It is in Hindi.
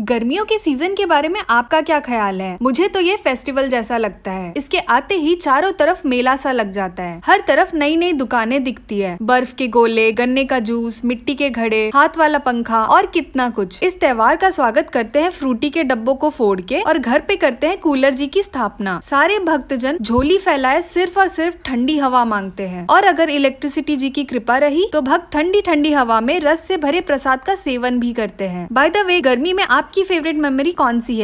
गर्मियों के सीजन के बारे में आपका क्या ख्याल है मुझे तो ये फेस्टिवल जैसा लगता है इसके आते ही चारों तरफ मेला सा लग जाता है हर तरफ नई नई दुकानें दिखती है बर्फ के गोले गन्ने का जूस मिट्टी के घड़े हाथ वाला पंखा और कितना कुछ इस त्योहार का स्वागत करते हैं फ्रूटी के डब्बों को फोड़ के और घर पे करते हैं कूलर जी की स्थापना सारे जन झोली फैलाए सिर्फ और सिर्फ ठंडी हवा मांगते हैं और अगर इलेक्ट्रिसिटी जी की कृपा रही तो भक्त ठंडी ठंडी हवा में रस से भरे प्रसाद का सेवन भी करते हैं बाय द वे गर्मी में आप आपकी फेवरेट मेमोरी कौन सी है